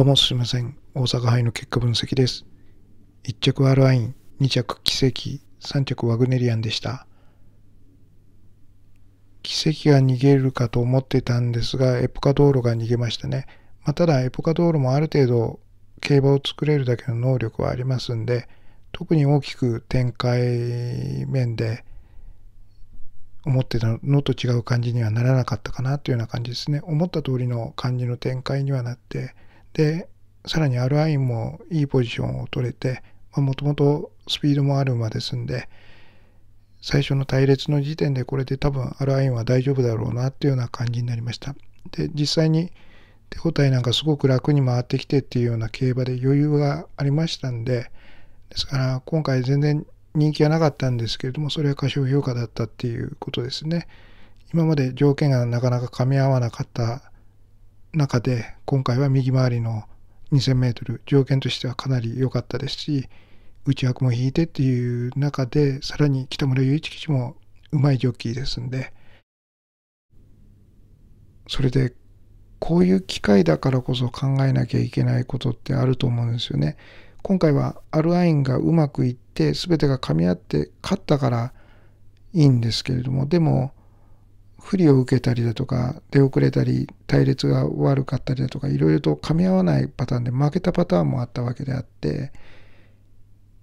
うもすいません。大阪杯の結果分析です。1着はライン、2着奇跡、3着ワグネリアンでした。奇跡が逃げるかと思ってたんですが、エポカ道路が逃げましたね。まあ、ただ、エポカ道路もある程度競馬を作れるだけの能力はありますんで、特に大きく展開面で思ってたのと違う感じにはならなかったかなというような感じですね。思った通りの感じの展開にはなって、で、さらにインもいいポジションを取れて、もともとスピードもある馬ですんで、最初の隊列の時点でこれで多分アインは大丈夫だろうなっていうような感じになりました。で、実際に手応えなんかすごく楽に回ってきてっていうような競馬で余裕がありましたんで、ですから今回全然人気がなかったんですけれども、それは過小評価だったっていうことですね。今まで条件がなかなか噛み合わなかった中で今回は右回りの 2000m 条件としてはかなり良かったですし内枠も引いてっていう中でさらに北村雄一騎手もうまいジョッキーですんでそれでこういう機会だからこそ考えなきゃいけないことってあると思うんですよね。今回はアルアインがうまくいって全てが噛み合って勝ったからいいんですけれどもでも不利を受けたりだとか出遅れたり隊列が悪かったりだとかいろいろと噛み合わないパターンで負けたパターンもあったわけであって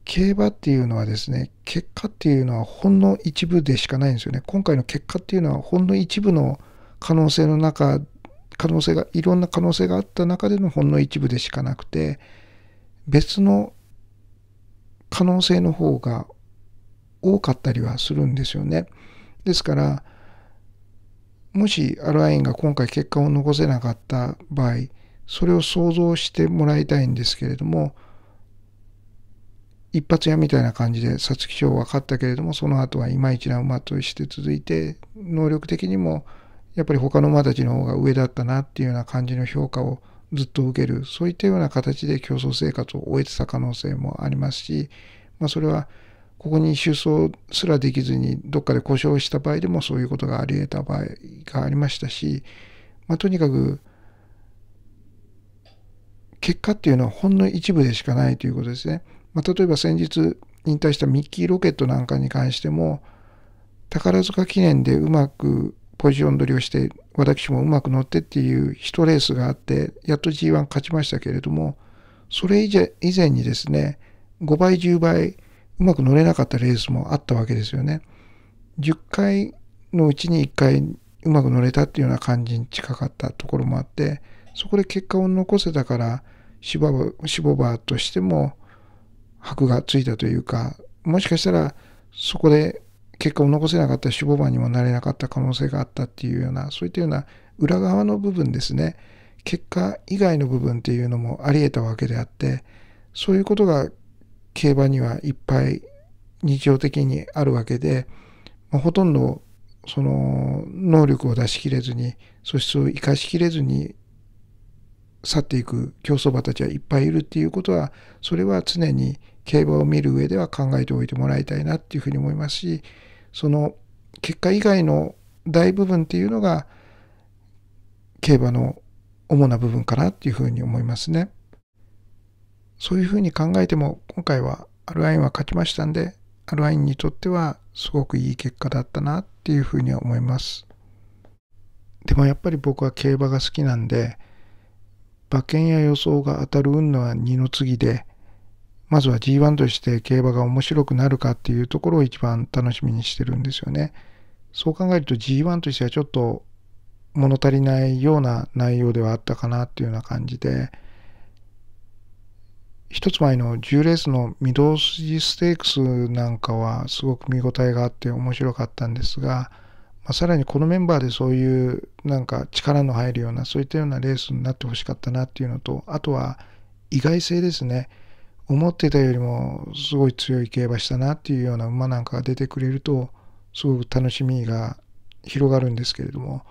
競馬っていうのはですね結果っていうのはほんの一部でしかないんですよね今回の結果っていうのはほんの一部の可能性の中可能性がいろんな可能性があった中でのほんの一部でしかなくて別の可能性の方が多かったりはするんですよねですからもしアラインが今回結果を残せなかった場合それを想像してもらいたいんですけれども一発屋みたいな感じで皐月賞は勝ったけれどもその後はいまいちな馬として続いて能力的にもやっぱり他の馬たちの方が上だったなっていうような感じの評価をずっと受けるそういったような形で競争生活を終えてた可能性もありますし、まあ、それはここに収走すらできずにどっかで故障した場合でもそういうことがあり得た場合がありましたし、まあ、とにかく結果っていうのはほんの一部でしかないということですね。まあ、例えば先日引退したミッキーロケットなんかに関しても宝塚記念でうまくポジション取りをして私もうまく乗ってっていう1レースがあってやっと G1 勝ちましたけれどもそれ以前にですね5倍10倍うまく乗れなかったレースもあったわけですよね。10回のうちに1回うまく乗れたっていうような感じに近かったところもあってそこで結果を残せたからシボバーとしても箔がついたというかもしかしたらそこで結果を残せなかったシボバーにもなれなかった可能性があったっていうようなそういったような裏側の部分ですね結果以外の部分っていうのもありえたわけであってそういうことが競馬にはいっぱい日常的にあるわけで、まあ、ほとんどその能力を出し切れずに素質を生かしきれずに去っていく競走馬たちはいっぱいいるっていうことはそれは常に競馬を見る上では考えておいてもらいたいなっていうふうに思いますしその結果以外の大部分っていうのが競馬の主な部分かなっていうふうに思いますね。そういうふうに考えても今回はアルアインは勝ちましたんでアルアインにとってはすごくいい結果だったなっていうふうには思いますでもやっぱり僕は競馬が好きなんで馬券や予想が当たる運のは二の次でまずは G1 として競馬が面白くなるかっていうところを一番楽しみにしてるんですよねそう考えると G1 としてはちょっと物足りないような内容ではあったかなっていうような感じで一つ前の10レースの御堂筋ステークスなんかはすごく見応えがあって面白かったんですが、まあ、さらにこのメンバーでそういうなんか力の入るようなそういったようなレースになってほしかったなっていうのとあとは意外性ですね思ってたよりもすごい強い競馬したなっていうような馬なんかが出てくれるとすごく楽しみが広がるんですけれども、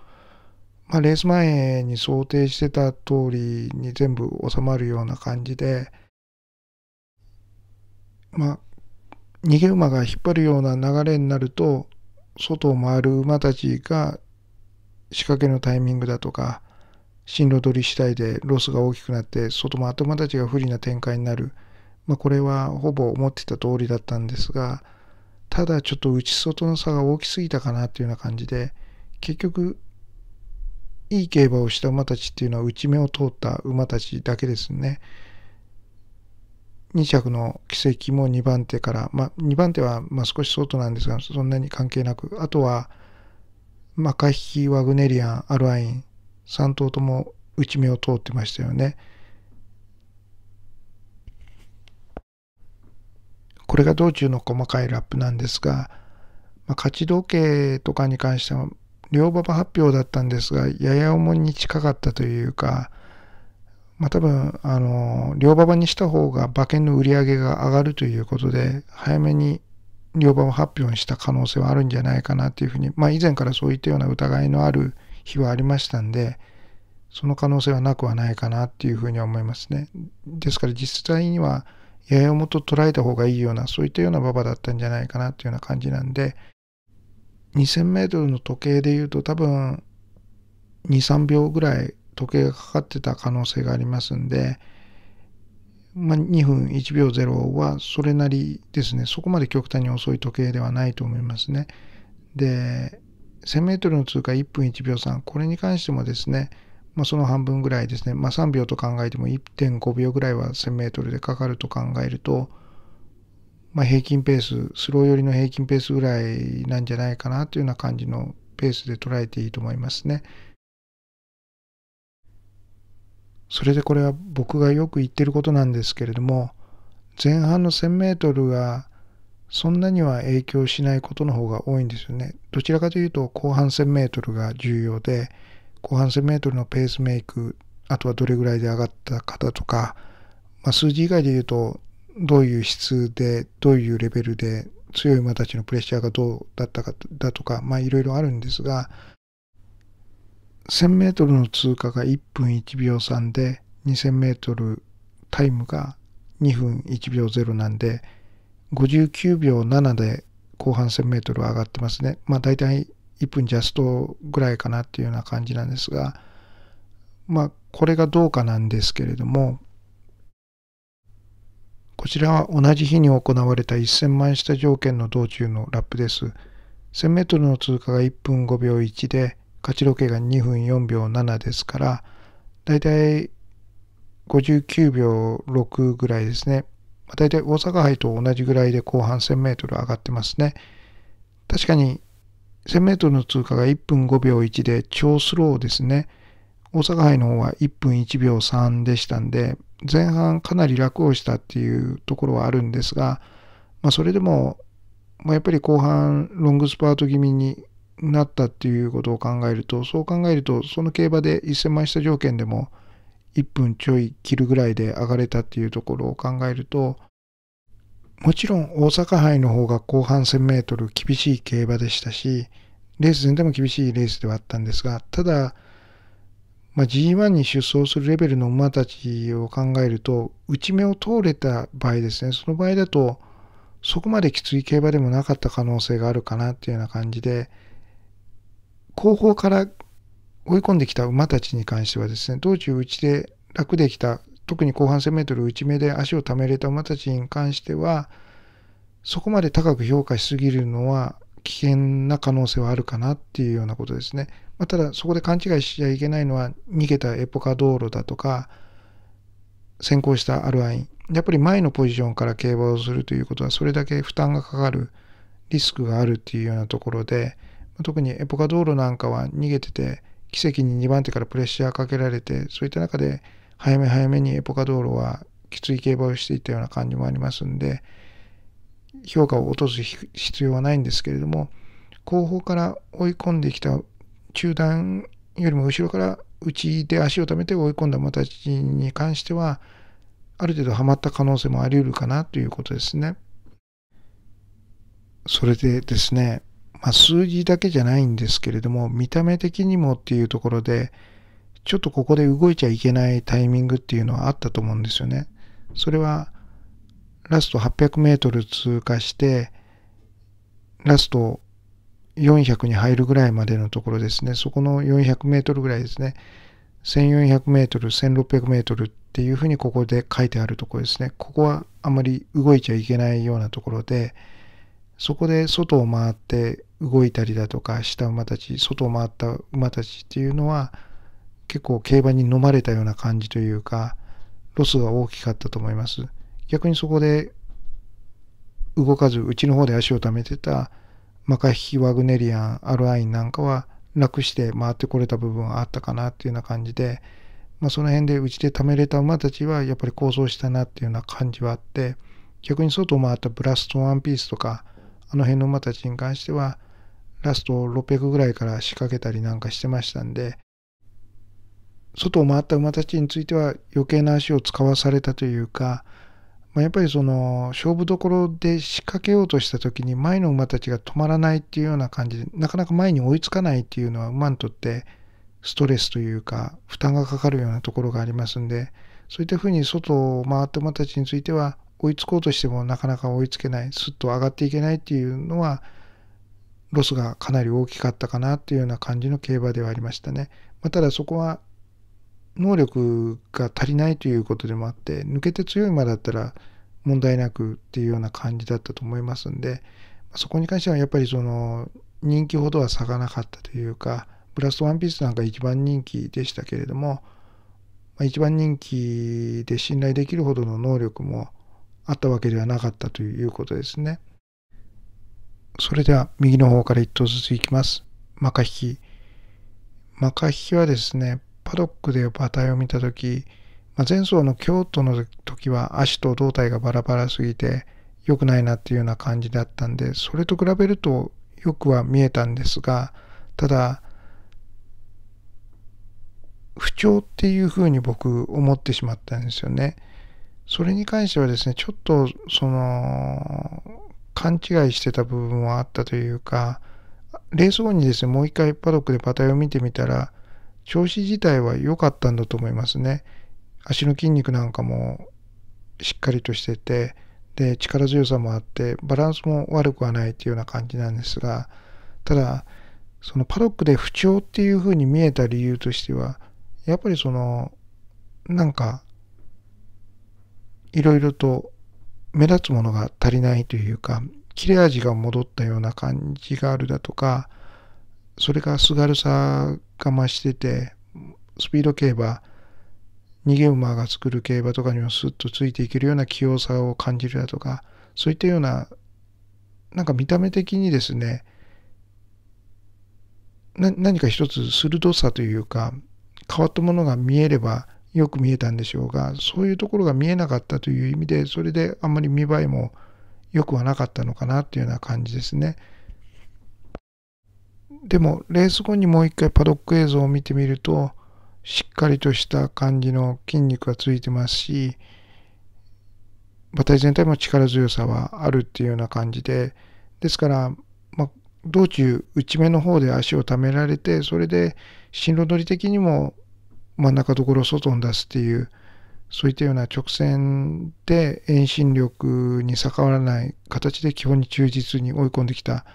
まあ、レース前に想定してた通りに全部収まるような感じでまあ、逃げ馬が引っ張るような流れになると、外を回る馬たちが仕掛けのタイミングだとか、進路取り次第でロスが大きくなって、外回った馬たちが不利な展開になる。まあ、これはほぼ思ってた通りだったんですが、ただちょっと内外の差が大きすぎたかなというような感じで、結局、いい競馬をした馬たちっていうのは内目を通った馬たちだけですね。2着の奇跡も2番手から、まあ、2番手はま少し外なんですが、そんなに関係なく、あとは、マカヒキ、ワグネリアン、アルアイン、3頭とも内目を通ってましたよね。これが道中の細かいラップなんですが、まあ、勝ち時計とかに関しては、両馬場発表だったんですが、やや重に近かったというか、まあ、多分、あの、両馬場にした方が馬券の売り上げが上がるということで、早めに両馬場発表にした可能性はあるんじゃないかなというふうに、まあ、以前からそういったような疑いのある日はありましたんで、その可能性はなくはないかなっていうふうに思いますね。ですから実際には、ややもと捉えた方がいいような、そういったような馬場だったんじゃないかなっていうような感じなんで、2000メートルの時計で言うと多分、2、3秒ぐらい時計がかかってた可能性がありますんで、まあ、2分1秒0はそれなりですねそこまで極端に遅い時計ではないと思いますねで 1000m の通過1分1秒3これに関してもですね、まあ、その半分ぐらいですね、まあ、3秒と考えても1.5秒ぐらいは 1000m でかかると考えると、まあ、平均ペーススロー寄りの平均ペースぐらいなんじゃないかなというような感じのペースで捉えていいと思いますね。それでこれは僕がよく言ってることなんですけれども、前半の1000メートルがそんなには影響しないことの方が多いんですよね。どちらかというと後半1000メートルが重要で、後半1000メートルのペースメイク、あとはどれぐらいで上がった方とか、まあ、数字以外で言うと、どういう質で、どういうレベルで、強い馬たちのプレッシャーがどうだったかだとか、まあいろいろあるんですが、1000m の通過が1分1秒3で 2000m タイムが2分1秒0なんで59秒7で後半 1000m 上がってますね。まあ大体1分ジャストぐらいかなっていうような感じなんですがまあこれがどうかなんですけれどもこちらは同じ日に行われた1000万下条件の道中のラップです。1000m の通過が1分5秒1で勝ち時計が2分4秒7ですから、だいたい59秒6ぐらいですね。だい大い大阪杯と同じぐらいで後半 1000m 上がってますね。確かに 1000m の通過が1分5秒1で超スローですね。大阪杯の方は1分1秒3でしたんで、前半かなり楽をしたっていうところはあるんですが、まあ、それでも、まあ、やっぱり後半ロングスパート気味になったっていうことを考えるとそう考えるとその競馬で1000万した条件でも1分ちょい切るぐらいで上がれたっていうところを考えるともちろん大阪杯の方が後半 1000m 厳しい競馬でしたしレース全体も厳しいレースではあったんですがただ、まあ、G1 に出走するレベルの馬たちを考えるとち目を通れた場合ですねその場合だとそこまできつい競馬でもなかった可能性があるかなっていうような感じで。後方から追い込んできた馬たちに関してはですね、道中打ちで楽できた、特に後半1000メートル内目で足をためれた馬たちに関しては、そこまで高く評価しすぎるのは危険な可能性はあるかなっていうようなことですね。まあ、ただそこで勘違いしちゃいけないのは逃げたエポカ道路だとか先行したアルアインやっぱり前のポジションから競馬をするということはそれだけ負担がかかるリスクがあるっていうようなところで特にエポカ道路なんかは逃げてて、奇跡に2番手からプレッシャーかけられて、そういった中で早め早めにエポカ道路はきつい競馬をしていったような感じもありますんで、評価を落とす必要はないんですけれども、後方から追い込んできた中段よりも後ろから内で足を止めて追い込んだ馬たちに関しては、ある程度はまった可能性もあり得るかなということですね。それでですね、まあ、数字だけじゃないんですけれども、見た目的にもっていうところで、ちょっとここで動いちゃいけないタイミングっていうのはあったと思うんですよね。それは、ラスト800メートル通過して、ラスト400に入るぐらいまでのところですね。そこの400メートルぐらいですね。1400メートル、1600メートルっていうふうにここで書いてあるところですね。ここはあまり動いちゃいけないようなところで、そこで外を回って動いたりだとかした馬たち外を回った馬たちっていうのは結構競馬に飲まれたような感じというかロスが大きかったと思います逆にそこで動かずうちの方で足を溜めてたマカヒキワグネリアンアルアインなんかは楽して回ってこれた部分はあったかなっていうような感じで、まあ、その辺でうちで貯めれた馬たちはやっぱり構想したなっていうような感じはあって逆に外を回ったブラストワンピースとかあの辺の馬たちに関してはラスト600ぐらいから仕掛けたりなんかしてましたんで、外を回った馬たちについては余計な足を使わされたというか、まあ、やっぱりその勝負どころで仕掛けようとした時に前の馬たちが止まらないっていうような感じでなかなか前に追いつかないっていうのは馬にとってストレスというか負担がかかるようなところがありますんでそういったふうに外を回った馬たちについては追いつこうとしてもなかなか追いつけないすっと上がっていけないっていうのはロスがかなり大きかったかなっていうような感じの競馬ではありましたね。まあ、ただそこは能力が足りないということでもあって抜けて強い馬だったら問題なくっていうような感じだったと思いますんでそこに関してはやっぱりその人気ほどは差がなかったというかブラストワンピースなんか一番人気でしたけれども一番人気で信頼できるほどの能力もあったわけではなかったということですね。それでは右の方から1頭ずついきます。マカヒキ。マカヒキはですね、パドックで馬体を見た時、まあ、前走の京都の時は足と胴体がバラバラすぎて良くないなっていうような感じだったんで、それと比べるとよくは見えたんですが、ただ、不調っていうふうに僕思ってしまったんですよね。それに関してはですね、ちょっとその勘違いしてた部分はあったというか、レース後にですね、もう一回パドックでパタ体を見てみたら、調子自体は良かったんだと思いますね。足の筋肉なんかもしっかりとしてて、で、力強さもあって、バランスも悪くはないというような感じなんですが、ただ、そのパドックで不調っていうふうに見えた理由としては、やっぱりその、なんか、いろいろと目立つものが足りないというか切れ味が戻ったような感じがあるだとかそれからすがるさが増しててスピード競馬逃げ馬が作る競馬とかにもスッとついていけるような器用さを感じるだとかそういったようななんか見た目的にですね何か一つ鋭さというか変わったものが見えればよく見えたんでしょうがそういうところが見えなかったという意味でそれであんまり見栄えも良くはなかったのかなというような感じですね。でもレース後にもう一回パドック映像を見てみるとしっかりとした感じの筋肉がついてますし馬体全体も力強さはあるっていうような感じでですから、まあ、道中内目の方で足をためられてそれで進路取り的にも真ん中どころ外に出すっていうそういったような直線で遠心力に逆らわない形で基本に忠実に追い込んできた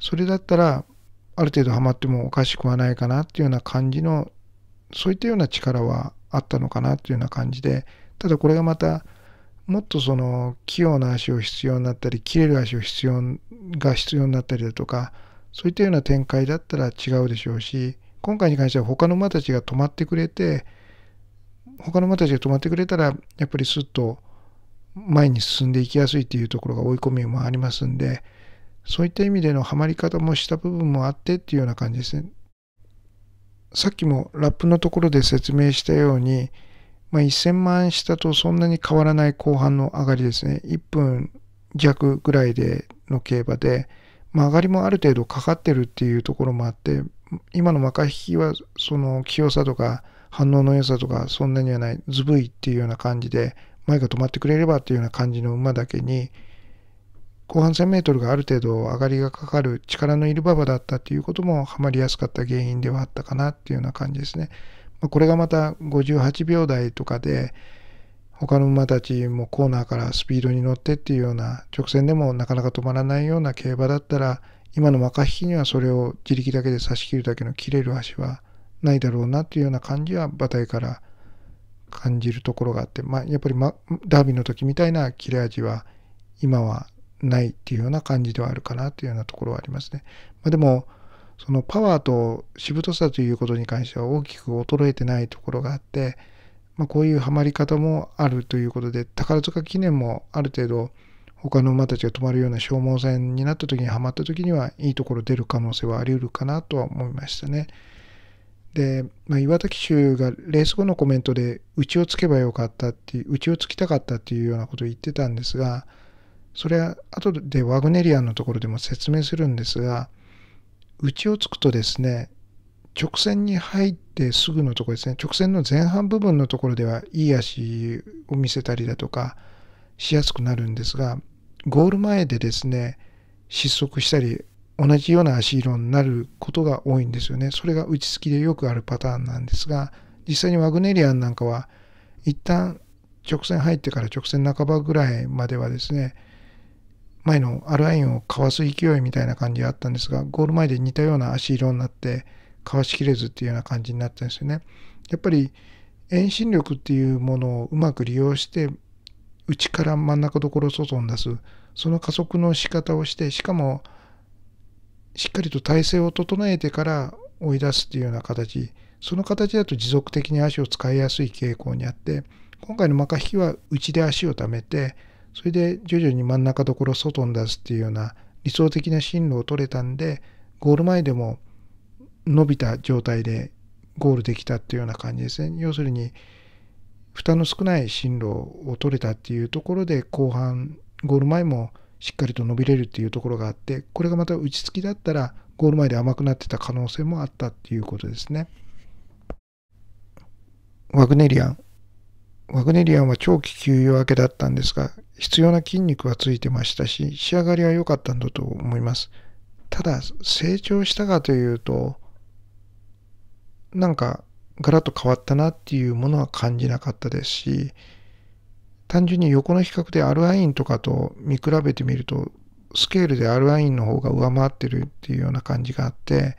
それだったらある程度ハマってもおかしくはないかなっていうような感じのそういったような力はあったのかなっていうような感じでただこれがまたもっとその器用な足を必要になったり切れる足を必要が必要になったりだとかそういったような展開だったら違うでしょうし今回に関しては他の馬たちが止まってくれて、他の馬たちが止まってくれたら、やっぱりスッと前に進んでいきやすいっていうところが追い込みもありますんで、そういった意味でのはまり方もした部分もあってっていうような感じですね。さっきもラップのところで説明したように、まあ、1000万下とそんなに変わらない後半の上がりですね。1分弱ぐらいでの競馬で、まあ、上がりもある程度かかってるっていうところもあって、今の若引きはその器用さとか反応の良さとかそんなにはないずぶいっていうような感じで前が止まってくれればっていうような感じの馬だけに後半 1000m がある程度上がりがかかる力のいる馬場だったっていうこともはまりやすかった原因ではあったかなっていうような感じですね。まこれがまた58秒台とかで他の馬たちもコーナーからスピードに乗ってっていうような直線でもなかなか止まらないような競馬だったら今の若引きにはそれを自力だけで差し切るだけの切れる足はないだろうなというような感じは馬体から感じるところがあって、まあ、やっぱり、ま、ダービーの時みたいな切れ味は今はないっていうような感じではあるかなというようなところはありますね。まあ、でもそのパワーとしぶとさということに関しては大きく衰えてないところがあって、まあ、こういうハマり方もあるということで宝塚記念もある程度他の馬たちが止まるような消耗戦になった時にはまった時にはいいところ出る可能性はあり得るかなとは思いましたね。で、まあ、岩田騎手がレース後のコメントで「打ちをつけばよかった」っていう「ちをつきたかった」っていうようなことを言ってたんですがそれは後でワグネリアンのところでも説明するんですが打ちをつくとですね直線に入ってすぐのところですね直線の前半部分のところではいい足を見せたりだとかしやすくなるんですがゴール前でですね、失速したり、同じような足色になることが多いんですよね。それが打ちつきでよくあるパターンなんですが、実際にワグネリアンなんかは、一旦直線入ってから直線半ばぐらいまではですね、前のアラインをかわす勢いみたいな感じがあったんですが、ゴール前で似たような足色になって、かわしきれずっていうような感じになったんですよね。やっぱり遠心力っていうものをうまく利用して内から真ん中どころ外に出すその加速の仕方をしてしかもしっかりと体勢を整えてから追い出すっていうような形その形だと持続的に足を使いやすい傾向にあって今回のマカ引きは内で足をためてそれで徐々に真ん中どころ外に出すっていうような理想的な進路を取れたんでゴール前でも伸びた状態でゴールできたっていうような感じですね。要するに負担の少ない進路を取れたっていうところで後半ゴール前もしっかりと伸びれるっていうところがあってこれがまた打ち付きだったらゴール前で甘くなってた可能性もあったっていうことですね。ワグネリアンワグネリアンは長期休養明けだったんですが必要な筋肉はついてましたし仕上がりは良かったんだと思います。ただ成長したかというとなんかガラッと変わったなっていうものは感じなかったですし、単純に横の比較でアルアインとかと見比べてみると、スケールでアルアインの方が上回ってるっていうような感じがあって、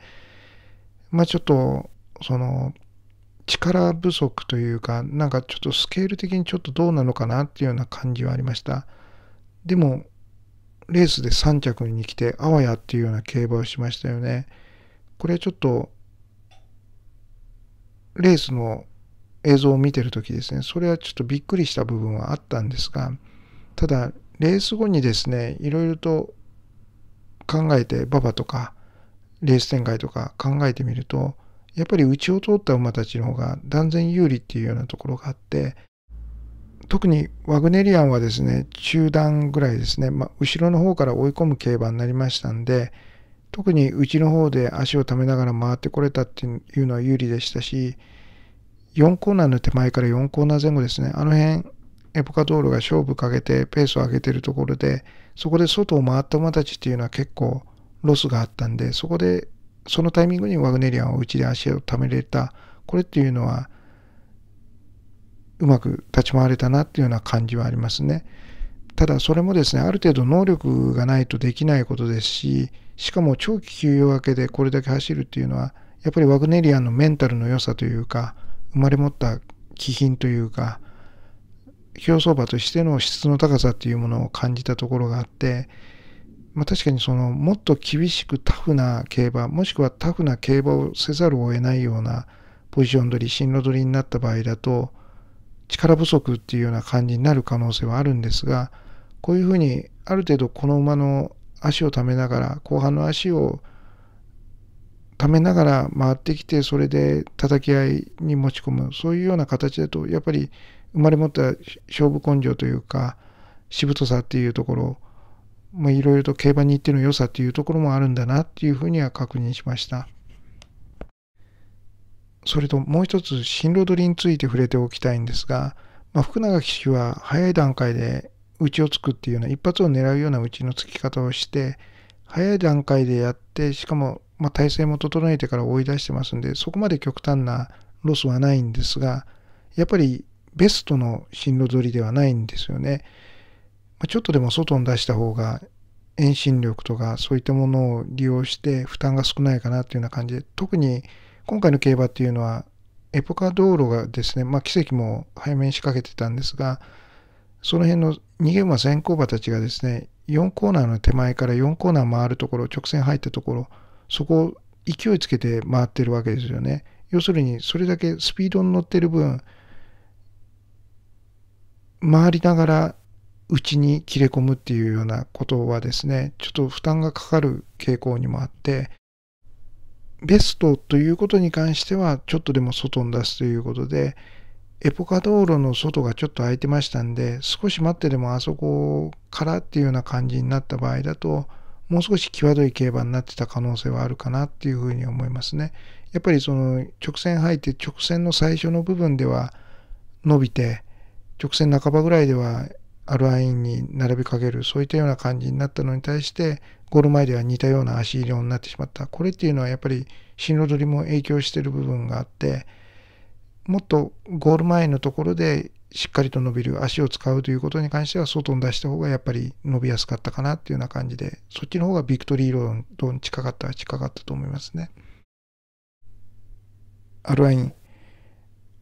まあちょっと、その、力不足というか、なんかちょっとスケール的にちょっとどうなのかなっていうような感じはありました。でも、レースで3着に来て、あわやっていうような競馬をしましたよね。これはちょっとレースの映像を見てる時ですね、それはちょっとびっくりした部分はあったんですが、ただ、レース後にですね、いろいろと考えて、馬場とか、レース展開とか考えてみると、やっぱり内を通った馬たちの方が断然有利っていうようなところがあって、特にワグネリアンはですね、中段ぐらいですね、まあ、後ろの方から追い込む競馬になりましたんで、特にうちの方で足をためながら回ってこれたっていうのは有利でしたし、4コーナーの手前から4コーナー前後ですね。あの辺、エポカドールが勝負かけてペースを上げてるところで、そこで外を回った馬たちっていうのは結構ロスがあったんで、そこで、そのタイミングにワグネリアンをうちで足をためれた、これっていうのは、うまく立ち回れたなっていうような感じはありますね。ただそれもですね、ある程度能力がないとできないことですし、しかも長期休養明けでこれだけ走るっていうのは、やっぱりワグネリアンのメンタルの良さというか、生まれ持った気品というか、競走馬としての質の高さっていうものを感じたところがあって、まあ、確かにそのもっと厳しくタフな競馬もしくはタフな競馬をせざるを得ないようなポジション取り進路取りになった場合だと力不足っていうような感じになる可能性はあるんですがこういうふうにある程度この馬の足をためながら後半の足をためながら回ってきてそれで叩き合いに持ち込むそういうような形だとやっぱり生まれ持った勝負根性というかしぶとさっていうところいろいろと競馬に行っての良さっていうところもあるんだなっていうふうには確認しましたそれともう一つ進路取りについて触れておきたいんですが、まあ、福永騎手は早い段階で打ちをつくっていうような一発を狙うような打ちのつき方をして早い段階でやってしかも、まあ、体勢も整えてから追い出してますんでそこまで極端なロスはないんですがやっぱりベストの進路取りではないんですよね。まあ、ちょっとでも外に出した方が遠心力とかそういったものを利用して負担が少ないかなというような感じで特に今回の競馬っていうのはエポカ道路がですね、まあ、奇跡も早めに仕掛けてたんですが、その辺の逃げ馬先行馬たちがですね、4コーナーの手前から4コーナー回るところ、直線入ったところ、そこを勢いつけて回ってるわけですよね。要するに、それだけスピードに乗ってる分、回りながら内に切れ込むっていうようなことはですね、ちょっと負担がかかる傾向にもあって、ベストということに関しては、ちょっとでも外に出すということで、エポカ道路の外がちょっと空いてましたんで、少し待ってでもあそこからっていうような感じになった場合だと、もう少し際どい競馬になってた可能性はあるかなっていうふうに思いますね。やっぱりその直線入って直線の最初の部分では伸びて、直線半ばぐらいではアルアインに並びかけるそういったような感じになったのに対してゴール前では似たような足入れになってしまったこれっていうのはやっぱり進路取りも影響してる部分があってもっとゴール前のところでしっかりと伸びる足を使うということに関しては外に出した方がやっぱり伸びやすかったかなっていうような感じでそっちの方がビクトリーロードに近かった近かったと思いますね。アルアイン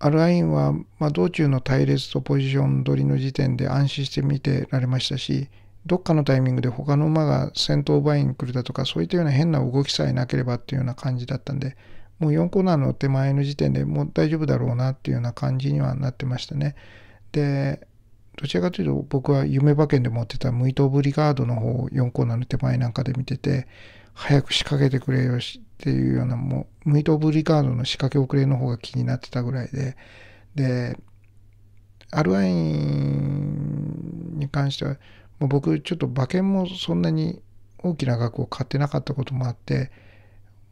アルアインは、まあ、道中の隊列とポジション取りの時点で安心して見てられましたしどっかのタイミングで他の馬が先頭バインに来るだとかそういったような変な動きさえなければっていうような感じだったんでもう4コーナーの手前の時点でもう大丈夫だろうなっていうような感じにはなってましたね。で、どちらかというと僕は夢馬券で持ってたムイトブリガードの方を4コーナーの手前なんかで見てて、早く仕掛けてくれよしっていうような、もうト・糸ブリガードの仕掛け遅れの方が気になってたぐらいで、で、アルワインに関しては、もう僕ちょっと馬券もそんなに大きな額を買ってなかったこともあって、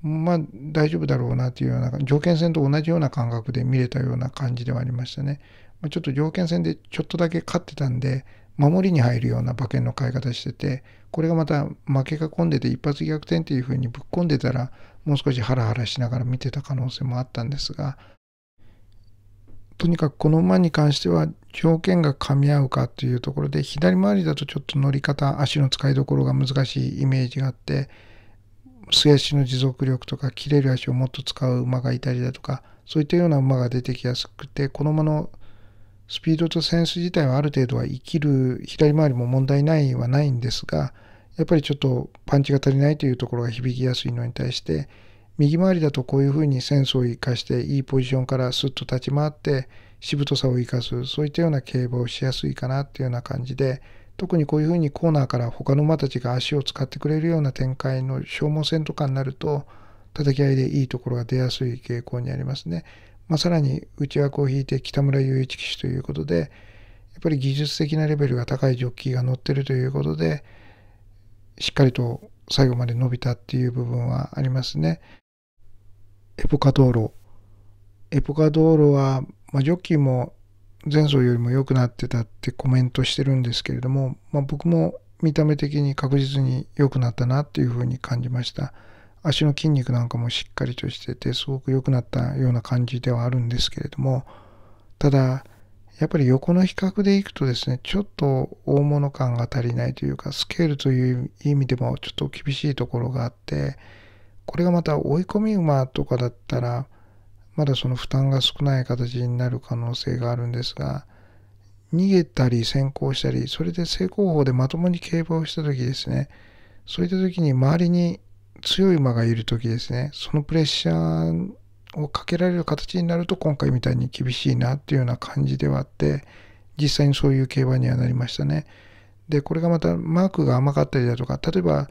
まあ大丈夫だろうなというような条件戦と同じような感覚で見れたような感じではありましたね。ちょっと条件戦でちょっとだけ勝ってたんで守りに入るような馬券の買い方しててこれがまた負けが込んでて一発逆転っていう風にぶっ込んでたらもう少しハラハラしながら見てた可能性もあったんですがとにかくこの馬に関しては条件が噛み合うかというところで左回りだとちょっと乗り方足の使いどころが難しいイメージがあって。素足の持続力とか切れる足をもっと使う馬がいたりだとかそういったような馬が出てきやすくてこの馬のスピードとセンス自体はある程度は生きる左回りも問題ないはないんですがやっぱりちょっとパンチが足りないというところが響きやすいのに対して右回りだとこういうふうにセンスを生かしていいポジションからスッと立ち回ってしぶとさを生かすそういったような競馬をしやすいかなっていうような感じで特にこういうふうにコーナーから他の馬たちが足を使ってくれるような展開の消耗戦とかになると叩き合いでいいところが出やすい傾向にありますね。まあ、さらに内枠を引いて北村雄一騎手ということでやっぱり技術的なレベルが高いジョッキーが乗ってるということでしっかりと最後まで伸びたっていう部分はありますね。エポカ道路エポカ道路は、まあ、ジョッキーも前走よりも良くなってたってコメントしてるんですけれども、まあ、僕も見た目的に確実に良くなったなっていうふうに感じました足の筋肉なんかもしっかりとしててすごく良くなったような感じではあるんですけれどもただやっぱり横の比較でいくとですねちょっと大物感が足りないというかスケールという意味でもちょっと厳しいところがあってこれがまた追い込み馬とかだったらまだその負担が少ない形になる可能性があるんですが、逃げたり先行したり、それで正攻法でまともに競馬をした時ですね、そういった時に周りに強い馬がいる時ですね、そのプレッシャーをかけられる形になると今回みたいに厳しいなっていうような感じではあって、実際にそういう競馬にはなりましたね。で、これがまたマークが甘かったりだとか、例えば、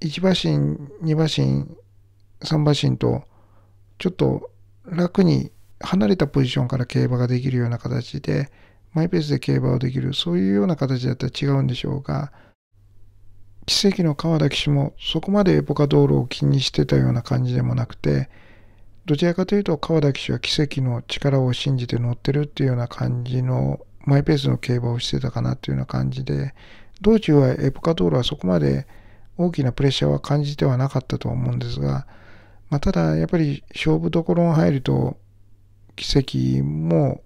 1馬身、2馬身、3馬身と、ちょっと楽に離れたポジションから競馬ができるような形で、マイペースで競馬をできる、そういうような形だったら違うんでしょうが、奇跡の川田騎手もそこまでエポカ道路を気にしてたような感じでもなくて、どちらかというと川田騎手は奇跡の力を信じて乗ってるっていうような感じのマイペースの競馬をしてたかなっていうような感じで、道中はエポカ道路はそこまで大きなプレッシャーは感じてはなかったと思うんですが、まあ、ただ、やっぱり勝負どころが入ると、奇跡も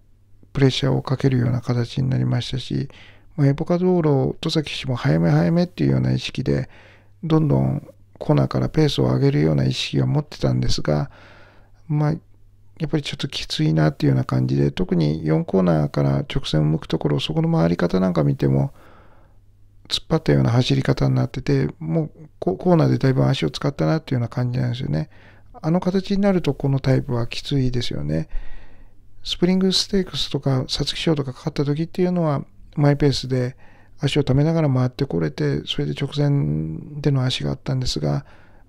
プレッシャーをかけるような形になりましたし、まあ、エポカ道路、戸崎氏も早め早めっていうような意識で、どんどんコーナーからペースを上げるような意識は持ってたんですが、まあ、やっぱりちょっときついなっていうような感じで、特に4コーナーから直線を向くところ、そこの回り方なんか見ても、突っ張ったような走り方になってて、もうコーナーでだいぶ足を使ったなっていうような感じなんですよね。あの形になるとこのタイプはきついですよね。スプリングステークスとか皐月賞とかかかった時っていうのはマイペースで足をためながら回ってこれてそれで直線での足があったんですが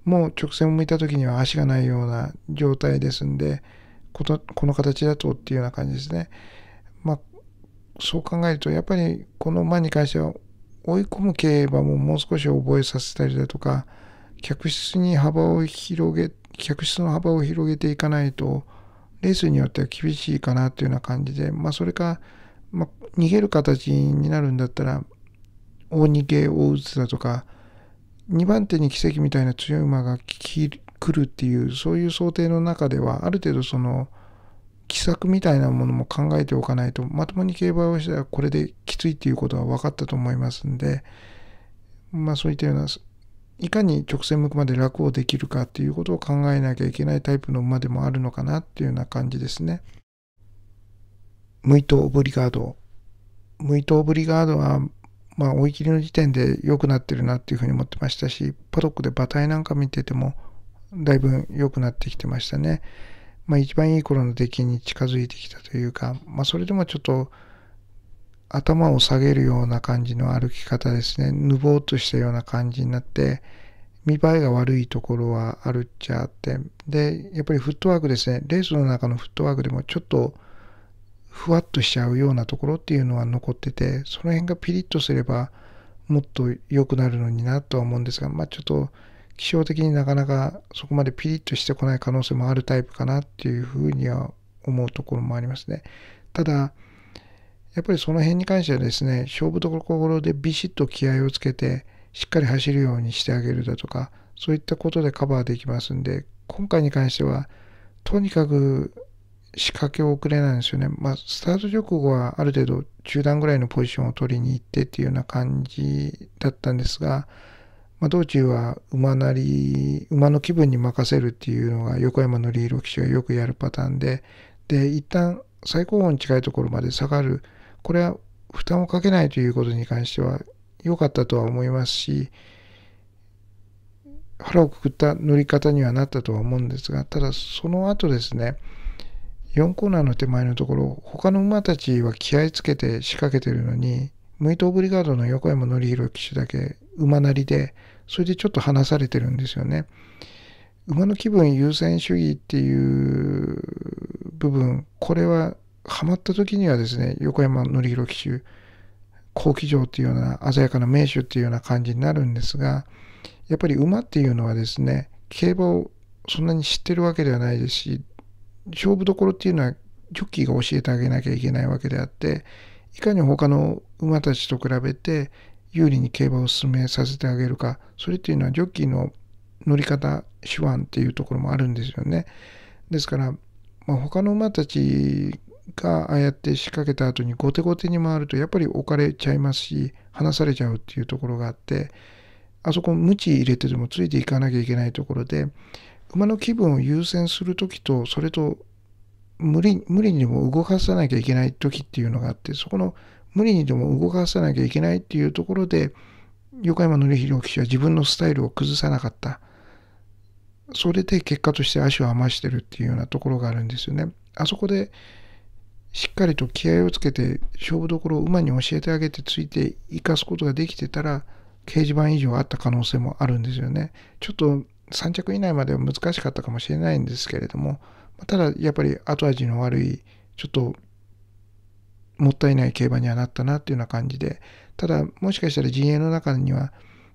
もう直線を向いた時には足がないような状態ですんでこの形だとっていうような感じですね。まあ、そう考えるとやっぱりこの前に関しては追い込む競馬ももう少し覚えさせたりだとか客室に幅を広げ客室の幅を広げていかないとレースによっては厳しいかなというような感じで、まあ、それか、まあ、逃げる形になるんだったら大逃げ大打つだとか2番手に奇跡みたいな強い馬が来るっていうそういう想定の中ではある程度その奇策みたいなものも考えておかないと、まともに競馬をしたらこれできついっていうことは分かったと思いますんで、まあそういったような、いかに直線向くまで楽をできるかっていうことを考えなきゃいけないタイプの馬でもあるのかなっていうような感じですね。ムイト・オブリガード。ムイト・オブリガードは、まあ追い切りの時点で良くなってるなっていうふうに思ってましたし、パドックで馬体なんか見てても、だいぶ良くなってきてましたね。まあ、一番いい頃の出来に近づいてきたというか、まあ、それでもちょっと頭を下げるような感じの歩き方ですねぬぼーっとしたような感じになって見栄えが悪いところはあるっちゃあってでやっぱりフットワークですねレースの中のフットワークでもちょっとふわっとしちゃうようなところっていうのは残っててその辺がピリッとすればもっと良くなるのになとは思うんですがまあちょっと気象的になかなかそこまでピリッとしてこない可能性もあるタイプかなっていうふうには思うところもありますね。ただ、やっぱりその辺に関してはですね、勝負どころでビシッと気合をつけて、しっかり走るようにしてあげるだとか、そういったことでカバーできますんで、今回に関しては、とにかく仕掛け遅れなんですよね。まあ、スタート直後はある程度中段ぐらいのポジションを取りに行ってっていうような感じだったんですが、まあ、道中は馬なり、馬の気分に任せるっていうのが横山のリー騎手がよくやるパターンで、で、一旦最高峰に近いところまで下がる。これは負担をかけないということに関しては良かったとは思いますし、腹をくくった乗り方にはなったとは思うんですが、ただその後ですね、4コーナーの手前のところ、他の馬たちは気合いつけて仕掛けてるのに、無イトオブリガードの横山紀弘騎手だけ馬なりで、それでちょっと離されてるんですよね。馬の気分優先主義っていう部分、これはハマった時にはですね、横山紀弘騎手、好騎乗っていうような鮮やかな名手っていうような感じになるんですが、やっぱり馬っていうのはですね、競馬をそんなに知ってるわけではないですし、勝負どころっていうのはジョッキーが教えてあげなきゃいけないわけであって、いかに他の馬たちと比べて有利に競馬を進めさせてあげるかそれっていうのはジョッキーの乗り方手腕っていうところもあるんですよね。ですから、まあ、他の馬たちがああやって仕掛けた後に後手後手に回るとやっぱり置かれちゃいますし離されちゃうっていうところがあってあそこ無知入れてでもついていかなきゃいけないところで馬の気分を優先する時とそれと無理無理にでも動かさなきゃいけない時っていうのがあってそこの無理にでも動かさなきゃいけないっていうところで横山典弘騎手は自分のスタイルを崩さなかったそれで結果として足を余してるっていうようなところがあるんですよねあそこでしっかりと気合をつけて勝負どころを馬に教えてあげてついて生かすことができてたら掲示板以上あった可能性もあるんですよねちょっと3着以内までは難しかったかもしれないんですけれどもただやっぱり後味の悪いちょっともったいない競馬にはなったなっていうような感じでただもしかしたら陣営の中には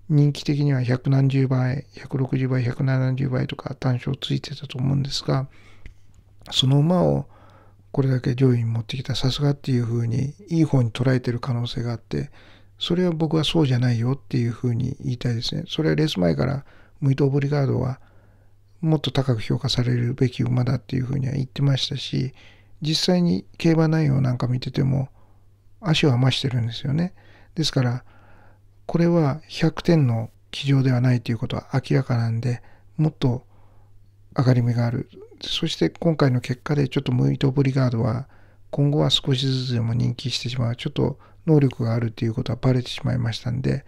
人気的には百何十倍160倍170倍とか単勝ついてたと思うんですがその馬をこれだけ上位に持ってきたさすがっていう風にいい方に捉えてる可能性があってそれは僕はそうじゃないよっていう風に言いたいですねそれはレース前からムイトオブリガードはもっと高く評価されるべき馬だっていうふうには言ってましたし実際に競馬内容なんか見てても足を余してるんですよねですからこれは100点の騎乗ではないということは明らかなんでもっと上がり目があるそして今回の結果でちょっとムイト・ブリガードは今後は少しずつでも人気してしまうちょっと能力があるということはバレてしまいましたんで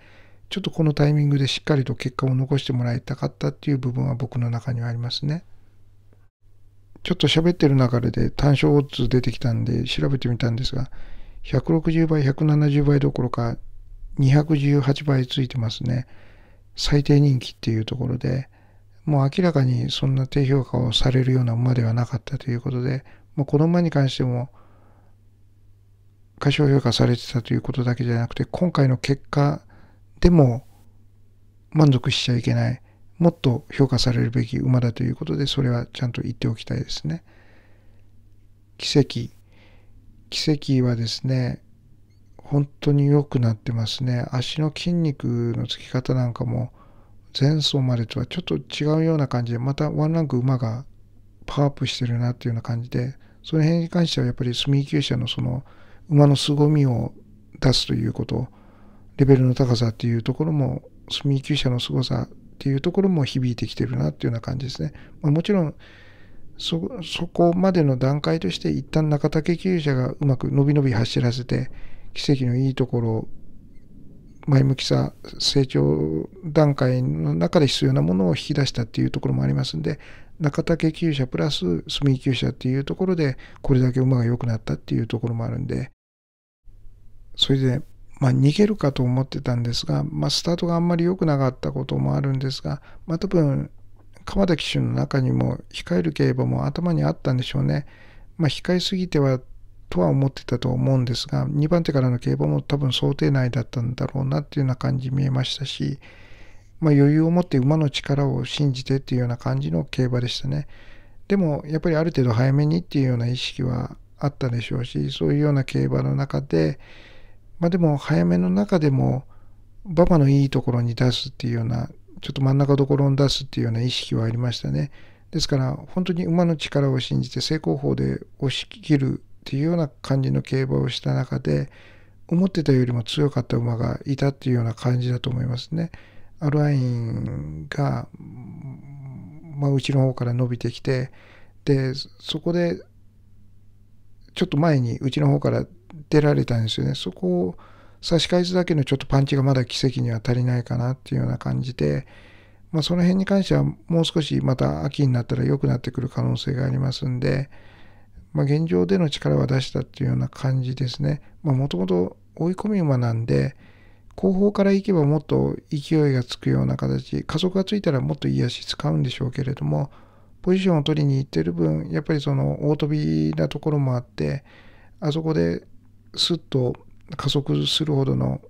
ちょっとこのタイミングでしっかりと結果を残してもらいたかったっていう部分は僕の中にはありますね。ちょっと喋ってる中で単勝オッズ出てきたんで調べてみたんですが、160倍、170倍どころか218倍ついてますね。最低人気っていうところで、もう明らかにそんな低評価をされるような馬ではなかったということで、もうこの馬に関しても過小評価されてたということだけじゃなくて、今回の結果でも満足しちゃいけない。もっと評価されるべき馬だということで、それはちゃんと言っておきたいですね。奇跡。奇跡はですね、本当に良くなってますね。足の筋肉のつき方なんかも、前走までとはちょっと違うような感じで、またワンランク馬がパワーアップしてるなっていうような感じで、その辺に関してはやっぱりスミー車のその馬の凄みを出すということ、レベルの高さっていうところも、スミー級者の凄さっていうところも響いてきてるなっていうような感じですね。まあ、もちろんそ、そこまでの段階として、一旦中竹級者がうまく伸び伸び走らせて、奇跡のいいところを前向きさ成長段階の中で必要なものを引き出したっていうところもありますんで中竹厩舎プラス住級者っていうところでこれだけ馬が良くなったっていうところもあるんでそれでまあ、逃げるかと思ってたんですが、まあ、スタートがあんまり良くなかったこともあるんですが、まあ、多分鎌田騎手の中にも控える競馬も頭にあったんでしょうね、まあ、控えすぎてはとは思ってたと思うんですが2番手からの競馬も多分想定内だったんだろうなっていうような感じ見えましたし、まあ、余裕を持って馬の力を信じてっていうような感じの競馬でしたねでもやっぱりある程度早めにっていうような意識はあったでしょうしそういうような競馬の中でまあでも早めの中でも馬場のいいところに出すっていうようなちょっと真ん中どころに出すっていうような意識はありましたねですから本当に馬の力を信じて正攻法で押し切るっていうような感じの競馬をした中で思ってたよりも強かった馬がいたっていうような感じだと思いますね。アルアインが、まあ、うちの方から伸びてきてでそこでちょっと前にうちの方から出られたんですよね。そこを差し返すだけのちょっとパンチがまだ奇跡には足りないかなっていうような感じで、まあ、その辺に関してはもう少しまた秋になったら良くなってくる可能性がありますんで、まあ、現状での力は出したっていうような感じですね。もともと追い込み馬なんで、後方から行けばもっと勢いがつくような形、加速がついたらもっと癒し使うんでしょうけれども、ポジションを取りに行ってる分、やっぱりその大飛びなところもあって、あそこでスッと加速するほどの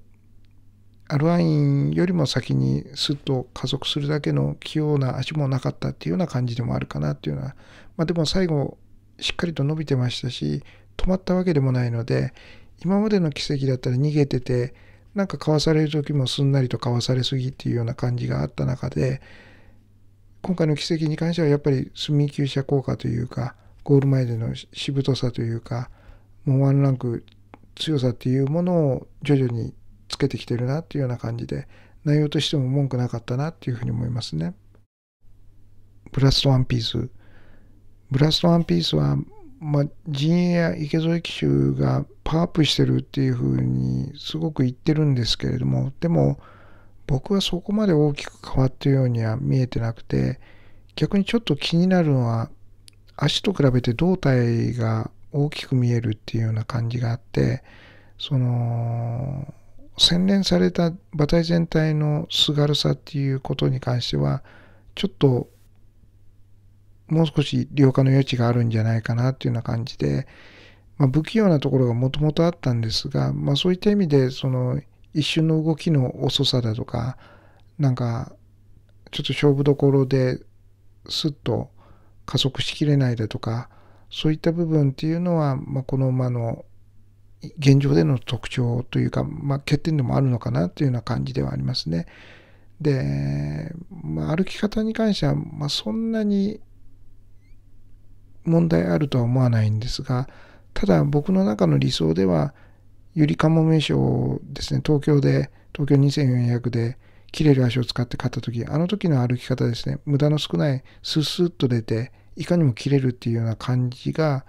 アルワインよりも先にスッと加速するだけの器用な足もなかったっていうような感じでもあるかなっていうのは、まあ、でも最後しっかりと伸びてましたし止まったわけでもないので今までの奇跡だったら逃げててなんかかわされる時もすんなりとかわされすぎっていうような感じがあった中で今回の奇跡に関してはやっぱり隅急車効果というかゴール前でのしぶとさというかもうワンランク強さっていうものを徐々につけてきてるなっていうような感じで内容としても文句なかったなっていうふうに思いますね。ブラストワンピース。ブラストワンピースは、まあ、陣営や池添騎手がパワーアップしてるっていうふうにすごく言ってるんですけれどもでも僕はそこまで大きく変わってるようには見えてなくて逆にちょっと気になるのは足と比べて胴体が大きく見えるっていうような感じがあってその洗練された馬体全体のすがるさっていうことに関してはちょっともう少し量化の余地があるんじゃないかなっていうような感じで、まあ、不器用なところがもともとあったんですが、まあ、そういった意味でその一瞬の動きの遅さだとかなんかちょっと勝負どころですっと加速しきれないだとかそういった部分っていうのは、まあ、この馬の現状での特徴というか、まあ、欠点でもあるのかなというような感じではありますね。で、まあ、歩き方に関しては、まあ、そんなに問題あるとは思わないんですがただ僕の中の理想ではゆりかもめ賞ですね東京で東京2400で切れる足を使って勝った時あの時の歩き方ですね無駄の少ないスースーっと出ていかにも切れるっていうような感じが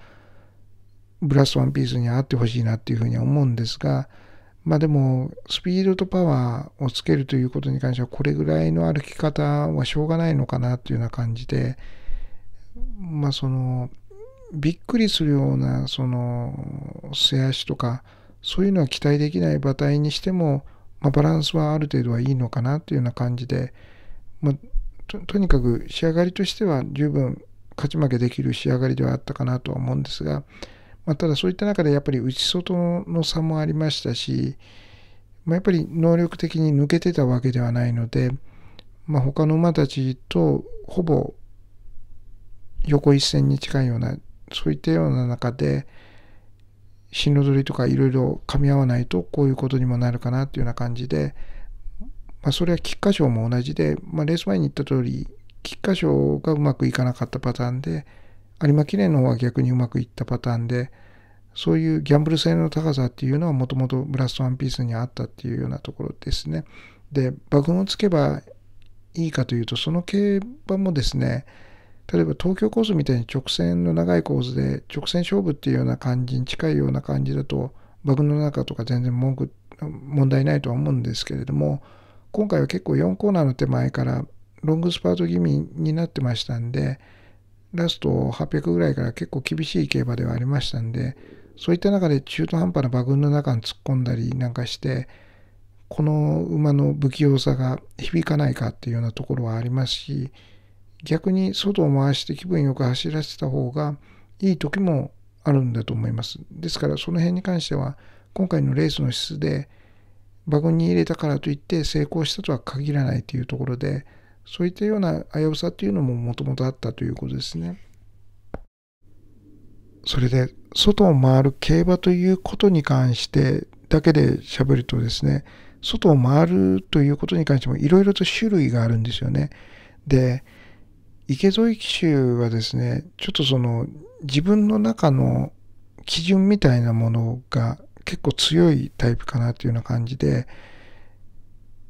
ブラストワンピースにあってほしいなっていうふうに思うんですがまあでもスピードとパワーをつけるということに関してはこれぐらいの歩き方はしょうがないのかなっていうような感じでまあそのびっくりするようなその素足とかそういうのは期待できない馬体にしても、まあ、バランスはある程度はいいのかなというような感じで、まあ、とにかく仕上がりとしては十分勝ち負けできる仕上がりではあったかなとは思うんですが、まあ、ただそういった中でやっぱり内外の差もありましたし、まあ、やっぱり能力的に抜けてたわけではないので、まあ、他の馬たちとほぼ横一線に近いようなそういったような中で進路取りとかいろいろ噛み合わないとこういうことにもなるかなというような感じで、まあ、それは菊花賞も同じで、まあ、レース前に言った通り菊花賞がうまくいかなかったパターンで有馬記念の方は逆にうまくいったパターンでそういうギャンブル性の高さっていうのはもともとブラストワンピースにあったっていうようなところですね。で爆音をつけばいいかというとその競馬もですね例えば東京コースみたいに直線の長いコースで直線勝負っていうような感じに近いような感じだとバグの中とか全然文句問題ないとは思うんですけれども今回は結構4コーナーの手前からロングスパート気味になってましたんで、ラスト800ぐらいから結構厳しい競馬ではありましたんで、そういった中で中途半端な馬群の中に突っ込んだりなんかして、この馬の不器用さが響かないかっていうようなところはありますし、逆に外を回して気分よく走らせた方がいい時もあるんだと思います。ですからその辺に関しては、今回のレースの質で、馬群に入れたからといって成功したとは限らないというところで、そういったような危うさというのももともとあったということですね。それで外を回る競馬ということに関してだけで喋るとですね外を回るということに関してもいろいろと種類があるんですよね。で池添騎手はですねちょっとその自分の中の基準みたいなものが結構強いタイプかなというような感じで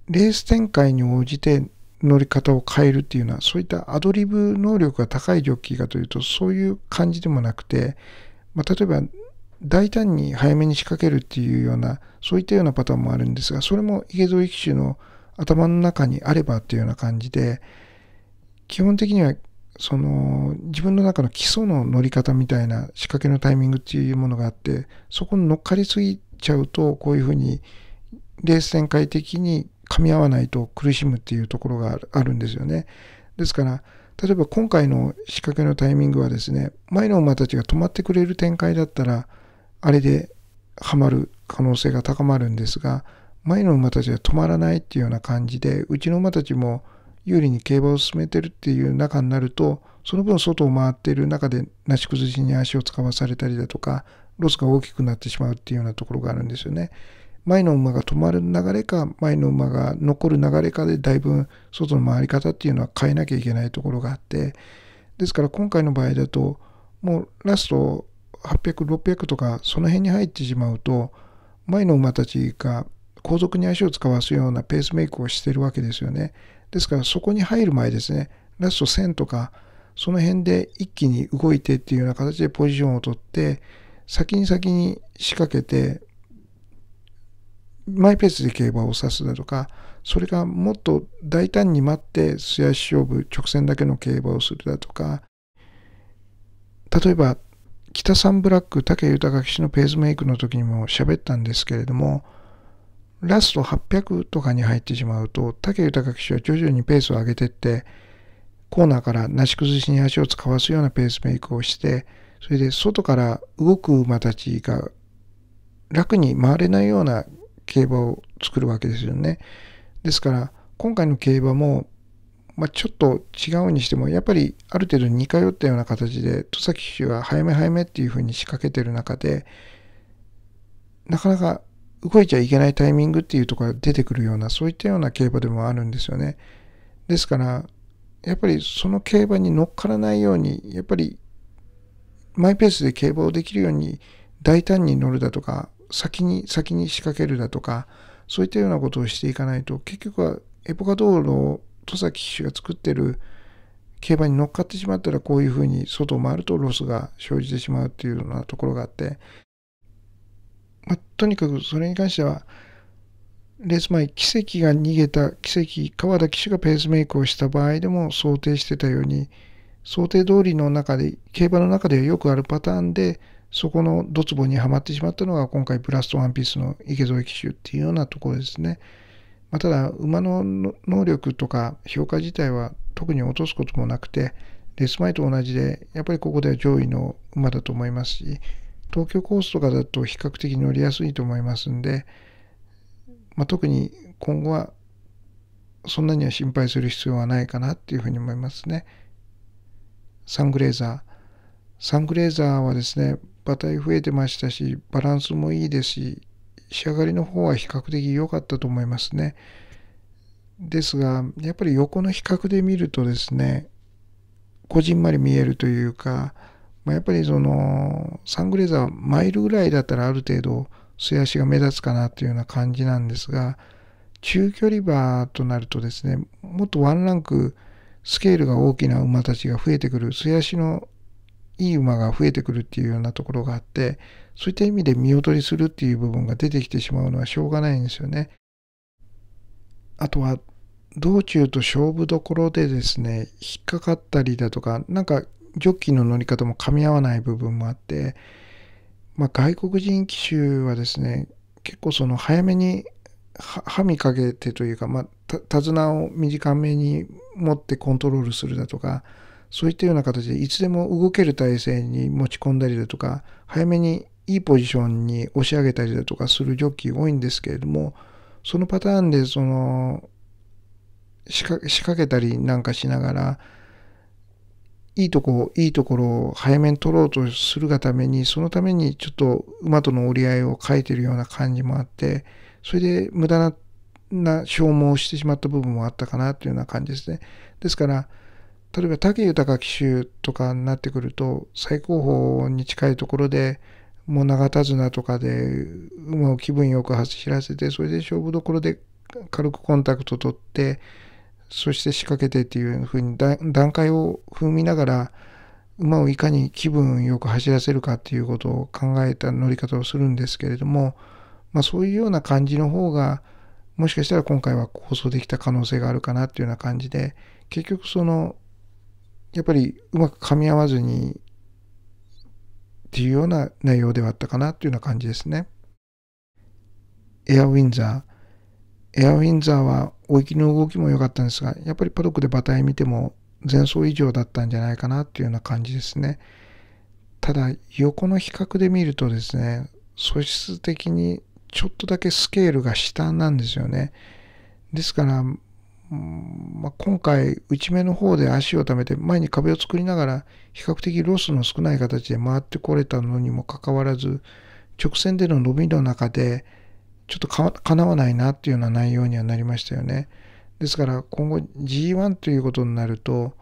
レース展開に応じて乗り方を変えるっていうのはそういったアドリブ能力が高いジョッキーかというとそういう感じでもなくて、まあ、例えば大胆に早めに仕掛けるっていうようなそういったようなパターンもあるんですがそれも池添騎手の頭の中にあればっていうような感じで基本的にはその自分の中の基礎の乗り方みたいな仕掛けのタイミングっていうものがあってそこに乗っかりすぎちゃうとこういうふうにレース展開的に噛み合わないと苦しむっていうところがあるんですよね。ですから、例えば今回の仕掛けのタイミングはですね、前の馬たちが止まってくれる展開だったら、あれでハマる可能性が高まるんですが、前の馬たちは止まらないっていうような感じで、うちの馬たちも有利に競馬を進めてるっていう中になると、その分外を回っている中でなし崩しに足を使わされたりだとか、ロスが大きくなってしまうっていうようなところがあるんですよね。前の馬が止まる流れか、前の馬が残る流れかで、だいぶ外の回り方っていうのは変えなきゃいけないところがあって、ですから今回の場合だと、もうラスト800、600とか、その辺に入ってしまうと、前の馬たちが後続に足を使わすようなペースメイクをしてるわけですよね。ですからそこに入る前ですね、ラスト1000とか、その辺で一気に動いてっていうような形でポジションを取って、先に先に仕掛けて、マイペースで競馬を指すだとかそれがもっと大胆に待って素足勝負直線だけの競馬をするだとか例えば北ンブラック武豊騎手のペースメイクの時にも喋ったんですけれどもラスト800とかに入ってしまうと武豊騎手は徐々にペースを上げてってコーナーからなし崩しに足を使わすようなペースメイクをしてそれで外から動く馬たちが楽に回れないような競馬を作るわけですよね。ですから今回の競馬も、まあ、ちょっと違うにしてもやっぱりある程度似通ったような形で戸崎騎手は早め早めっていうふうに仕掛けてる中でなかなか動いちゃいけないタイミングっていうところが出てくるようなそういったような競馬でもあるんですよね。ですからやっぱりその競馬に乗っからないようにやっぱりマイペースで競馬をできるように大胆に乗るだとか先に先に仕掛けるだとかそういったようなことをしていかないと結局はエポカ道路戸崎騎手が作ってる競馬に乗っかってしまったらこういうふうに外を回るとロスが生じてしまうっていうようなところがあって、まあ、とにかくそれに関してはレース前奇跡が逃げた奇跡川田騎手がペースメイクをした場合でも想定してたように想定通りの中で競馬の中ではよくあるパターンでそこのドツボにはまってしまったのが今回ブラストワンピースの池添騎手っていうようなところですね。まあ、ただ馬の能力とか評価自体は特に落とすこともなくてレス前と同じでやっぱりここでは上位の馬だと思いますし東京コースとかだと比較的乗りやすいと思いますんで、まあ、特に今後はそんなには心配する必要はないかなっていうふうに思いますね。サングレーザー。サングレーザーはですね、馬体増えてましたし、バランスもいいですし、仕上がりの方は比較的良かったと思いますね。ですが、やっぱり横の比較で見るとですね、こじんまり見えるというか、まあ、やっぱりそのサングレーザーマイルぐらいだったらある程度素足が目立つかなというような感じなんですが中距離馬となるとですねもっとワンランクスケールが大きな馬たちが増えてくる素足のいい馬が増えてくるっていうようなところがあって、そういった意味で見劣りするっていう部分が出てきてしまうのはしょうがないんですよね。あとは、道中と勝負どころでですね、引っかかったりだとか、なんかジョッキーの乗り方も噛み合わない部分もあって、まあ、外国人騎手はですね、結構その早めに歯みかけてというか、まあ、手綱を短めに持ってコントロールするだとか、そういったような形でいつでも動ける体勢に持ち込んだりだとか、早めにいいポジションに押し上げたりだとかするジョッキー多いんですけれども、そのパターンでその仕掛けたりなんかしながら、いいとこ、いいところを早めに取ろうとするがために、そのためにちょっと馬との折り合いを書いてるような感じもあって、それで無駄な消耗してしまった部分もあったかなというような感じですね。ですから、例えば武豊騎手とかになってくると最高峰に近いところでもう長手綱とかで馬を気分よく走らせてそれで勝負どころで軽くコンタクト取ってそして仕掛けてっていうふうに段階を踏みながら馬をいかに気分よく走らせるかっていうことを考えた乗り方をするんですけれども、まあ、そういうような感じの方がもしかしたら今回は放送できた可能性があるかなっていうような感じで結局そのやっぱりうまく噛み合わずにっていうような内容ではあったかなというような感じですね。エアウィンザー。エアウィンザーは追いの動きも良かったんですが、やっぱりパドックで馬体見ても前走以上だったんじゃないかなというような感じですね。ただ、横の比較で見るとですね、素質的にちょっとだけスケールが下なんですよね。ですから、んまあ、今回内目の方で足をためて前に壁を作りながら比較的ロスの少ない形で回ってこれたのにもかかわらず直線での伸びの中でちょっとかなわないなっていうような内容にはなりましたよね。ですから今後 G1 ということになると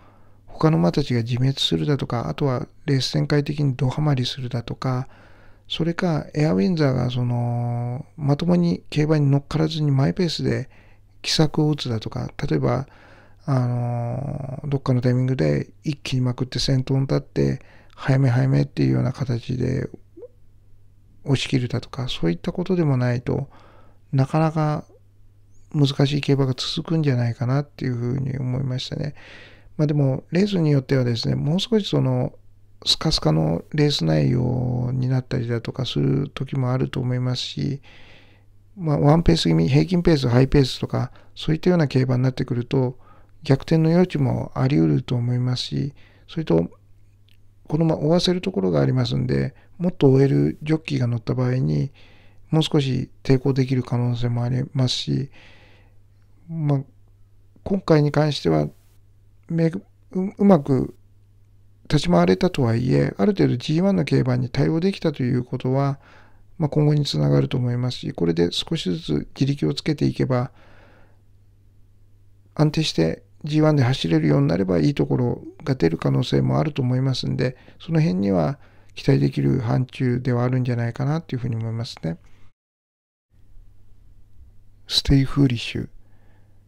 他の馬たちが自滅するだとかあとはレース展開的にドハマりするだとかそれかエアウィンザーがそのまともに競馬に乗っからずにマイペースで奇策を打つだとか例えばあのどっかのタイミングで一気にまくって先頭に立って早め早めっていうような形で押し切るだとかそういったことでもないとなかなか難しい競馬が続くんじゃないかなっていうふうに思いましたね。まあ、でもレースによってはですねもう少しそのスカスカのレース内容になったりだとかする時もあると思いますしまあ、ワンペース気味、平均ペース、ハイペースとか、そういったような競馬になってくると、逆転の余地もあり得ると思いますし、それと、このまま追わせるところがありますんで、もっと追えるジョッキーが乗った場合に、もう少し抵抗できる可能性もありますし、まあ、今回に関してはうまく立ち回れたとはいえある程度 G1 の競馬に対応できたということはまあ、今後につながると思いますし、これで少しずつ自力をつけていけば、安定して G1 で走れるようになればいいところが出る可能性もあると思いますんで、その辺には期待できる範疇ではあるんじゃないかなというふうに思いますね。ステイフーリッシュ。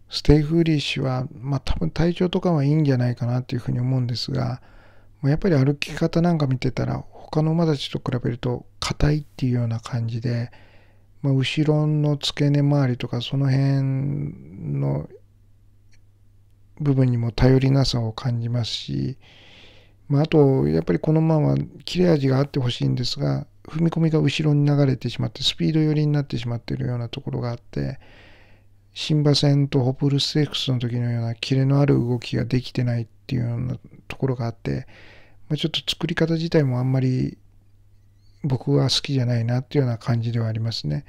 ステイフーリッシュは、まあ多分体調とかはいいんじゃないかなというふうに思うんですが、やっぱり歩き方なんか見てたら他の馬たちと比べると硬いっていうような感じで、まあ、後ろの付け根周りとかその辺の部分にも頼りなさを感じますし、まあ、あとやっぱりこの馬は切れ味があってほしいんですが踏み込みが後ろに流れてしまってスピード寄りになってしまっているようなところがあって新馬戦とホプルステークスの時のようなキレのある動きができてないっていうようなところがあって、まあ、ちょっと作り方自体もあんまり僕は好きじゃないなっていうような感じではありますね。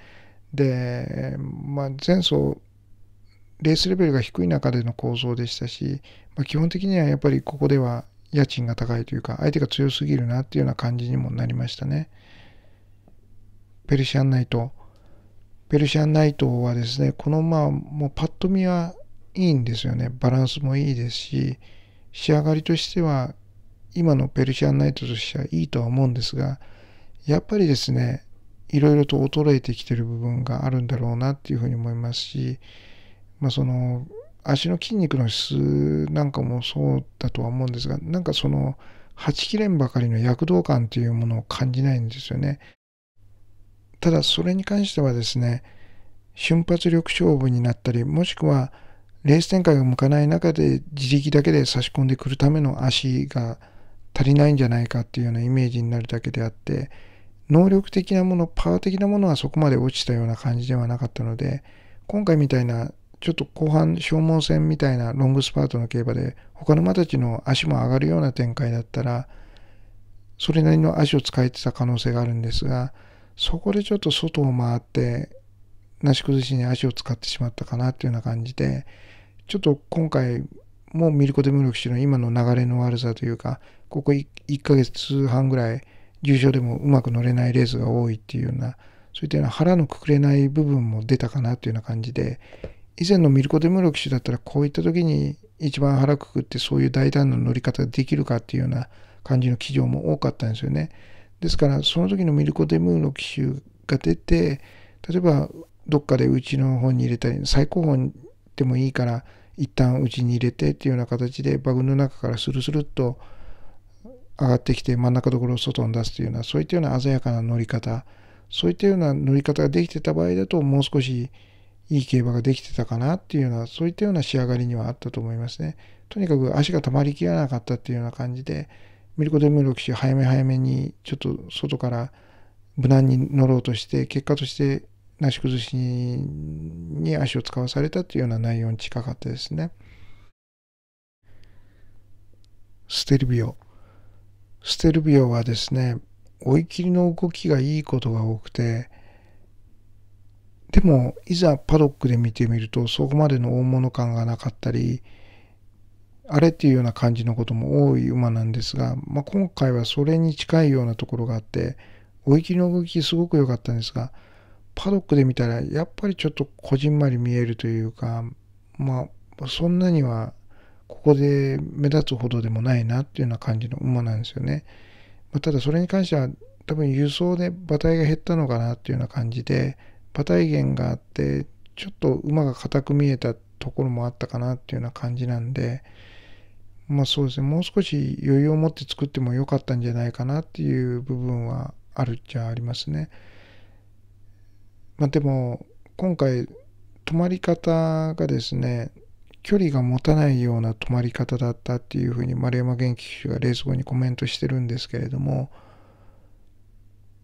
で、まあ、前走レースレベルが低い中での構造でしたし、まあ、基本的にはやっぱりここでは家賃が高いというか相手が強すぎるなっていうような感じにもなりましたね。ペルシアンナイト。ペルシアンナイトはですね、このまあもうパッと見はいいんですよね。バランスもいいですし、仕上がりとしては今のペルシアンナイトとしてはいいとは思うんですがやっぱりですねいろいろと衰えてきてる部分があるんだろうなっていうふうに思いますし、まあ、その足の筋肉の質なんかもそうだとは思うんですがなんかその8切れんばかりの躍動感というものを感じないんですよねただそれに関してはですね瞬発力勝負になったりもしくはレース展開が向かない中で自力だけで差し込んでくるための足が足りないんじゃないかっていうようなイメージになるだけであって能力的なものパワー的なものはそこまで落ちたような感じではなかったので今回みたいなちょっと後半消耗戦みたいなロングスパートの競馬で他の馬たちの足も上がるような展開だったらそれなりの足を使えてた可能性があるんですがそこでちょっと外を回ってなし崩しに足を使ってしまったかなっていうような感じでちょっと今回もミルコ・デムロキシの今の流れの悪さというか、ここ 1, ヶ月半ぐらい重症でもうまく乗れないレースが多いっていうような、そういったような腹のくくれない部分も出たかなというような感じで、以前のミルコ・デムロキシだったらこういった時に一番腹くくってそういう大胆な乗り方ができるかっていうような感じの騎乗も多かったんですよね。ですからその時のミルコ・デムーロ騎手が出て例えばどっかでうちの方に入れたり最高峰でもいいから一旦内に入れてっていうような形でバグの中からスルスルっと上がってきて真ん中どころを外に出すというようなそういったような鮮やかな乗り方そういったような乗り方ができてた場合だともう少しいい競馬ができてたかなっていうようなそういったような仕上がりにはあったと思いますね。とにかく足が溜まりきらなかったっていうような感じでミルコ・デムロキ手早め早めにちょっと外から無難に乗ろうとして結果としてなし崩しに足を使わされたというような内容に近かったですね。ステルビオ。ステルビオはですね、追い切りの動きがいいことが多くて、でも、いざパドックで見てみると、そこまでの大物感がなかったり、あれっていうような感じのことも多い馬なんですが、まあ、今回はそれに近いようなところがあって、追い切りの動きすごく良かったんですが、パドックで見たらやっぱりちょっとこじんまり見えるというかまあそんなにはここで目立つほどでもないなっていうような感じの馬なんですよね。まあ、ただそれに関しては多分輸送で馬体が減ったのかなっていうような感じで馬体減があってちょっと馬が硬く見えたところもあったかなっていうような感じなんでまあそうですねもう少し余裕を持って作っても良かったんじゃないかなっていう部分はあるっちゃありますね。まあ、でも今回泊まり方がですね距離が持たないような泊まり方だったっていうふうに丸山元気騎手が冷蔵庫にコメントしてるんですけれども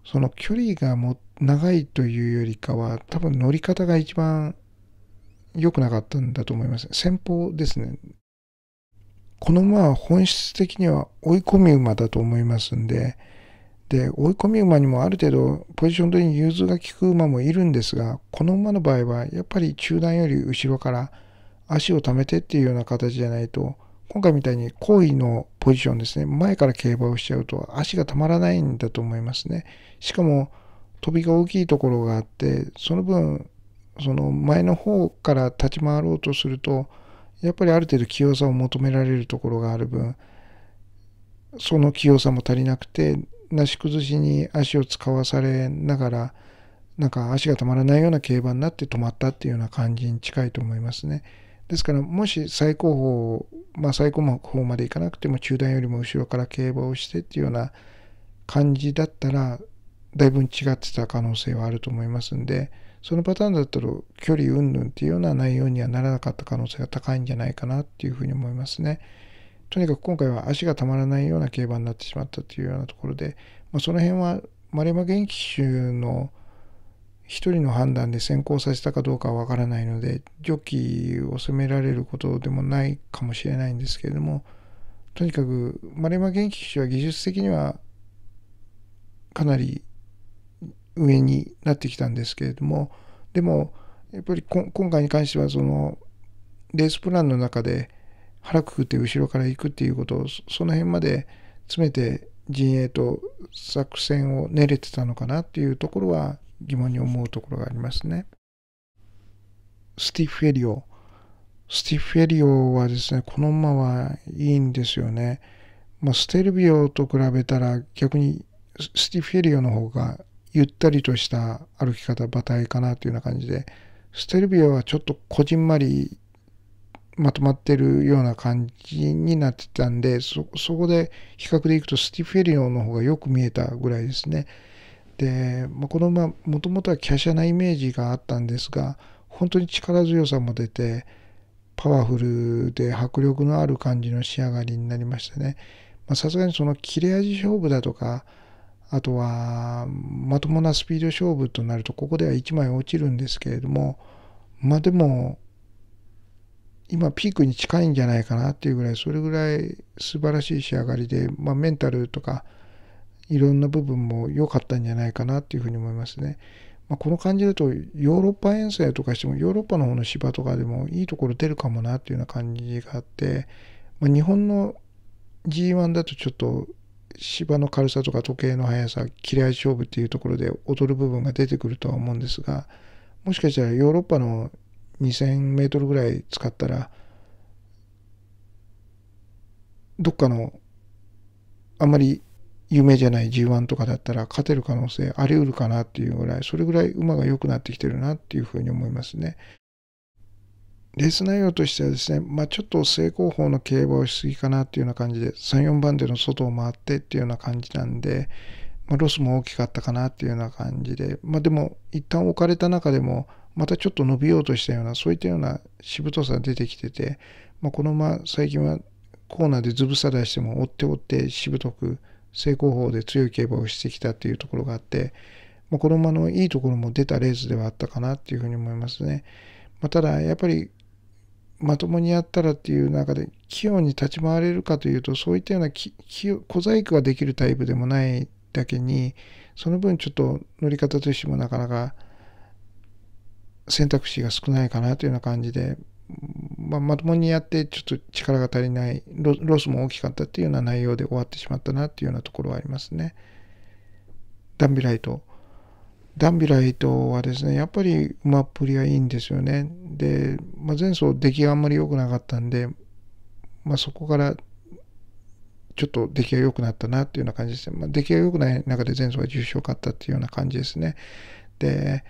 その距離がも長いというよりかは多分乗り方が一番良くなかったんだと思います先方ですねこの馬は本質的には追い込み馬だと思いますんでで追い込み馬にもある程度ポジション取りに融通が利く馬もいるんですがこの馬の場合はやっぱり中段より後ろから足を貯めてっていうような形じゃないと今回みたいに後位のポジションですね前から競馬をしちゃうと足がたまらないんだと思いますねしかも飛びが大きいところがあってその分その前の方から立ち回ろうとするとやっぱりある程度器用さを求められるところがある分その器用さも足りなくてなし崩しに足を使わされながらなんか足が止まらないような競馬になって止まったっていうような感じに近いと思いますね。ですからもし最高峰、まあ、最高峰まで行かなくても中段よりも後ろから競馬をしてっていうような感じだったらだいぶ違ってた可能性はあると思いますんでそのパターンだったら距離云々っていうような内容にはならなかった可能性が高いんじゃないかなっていうふうに思いますね。とにかく今回は足がたまらないような競馬になってしまったというようなところで、まあ、その辺は丸山元気衆の1人の判断で先行させたかどうかはわからないのでジョッキーを責められることでもないかもしれないんですけれどもとにかく丸山元気衆は技術的にはかなり上になってきたんですけれどもでもやっぱり今回に関してはそのレースプランの中で腹くくって後ろから行くっていうことをその辺まで詰めて陣営と作戦を練れてたのかなっていうところは疑問に思うところがありますね。スティフェリオ。スティフェリオはですね、この馬はいいんですよね。まあ、ステルビオと比べたら逆にスティフェリオの方がゆったりとした歩き方、馬体かなというような感じで、ステルビオはちょっとこじんまりまとまってるような感じになってたんでそこで比較でいくとスティフェリオの方がよく見えたぐらいですねで、まあ、この馬もともとは華奢なイメージがあったんですが本当に力強さも出てパワフルで迫力のある感じの仕上がりになりましたねさすがにその切れ味勝負だとかあとはまともなスピード勝負となるとここでは1枚落ちるんですけれどもまあでも今ピークに近いんじゃないかなっていうぐらいそれぐらい素晴らしい仕上がりで、まあ、メンタルとかいろんな部分も良かったんじゃないかなっていうふうに思いますね。まあ、この感じだとヨーロッパ遠征とかしてもヨーロッパの方の芝とかでもいいところ出るかもなっていうような感じがあって、まあ、日本の G1 だとちょっと芝の軽さとか時計の速さ切れ味勝負っていうところで劣る部分が出てくるとは思うんですがもしかしたらヨーロッパの2000メートルぐらい使ったら、どっかの、あんまり有名じゃない G1 とかだったら勝てる可能性あり得るかなっていうぐらい、それぐらい馬が良くなってきてるなっていうふうに思いますね。レース内容としてはですね、まあ、ちょっと正攻法の競馬をしすぎかなっていうような感じで、3、4番での外を回ってっていうような感じなんで、まあ、ロスも大きかったかなっていうような感じで、まあ、でも、一旦置かれた中でも、またちょっと伸びようとしたような、そういったようなしぶとさが出てきてて、まあ、このまま最近はコーナーでズブさ出しても追って追ってしぶとく正攻法で強い競馬をしてきたっていうところがあって、まあ、この馬のいいところも出たレースではあったかなっていうふうに思いますね。まあ、ただやっぱりまともにやったらっていう中で器用に立ち回れるかというとそういったような小細工ができるタイプでもないだけにその分ちょっと乗り方としてもなかなか選択肢が少ないかなというような感じで、まあ、まともにやってちょっと力が足りないロスも大きかったっていうような内容で終わってしまったなっていうようなところはありますね。ダンビライト。ダンビライトはですね、やっぱり馬っぷりはいいんですよね。で、まあ、前走出来があんまり良くなかったんで、まあ、そこからちょっと出来が良くなったなっていうような感じですね。まあ、出来が良くない中で前走は重賞勝ったっていうような感じですね。で、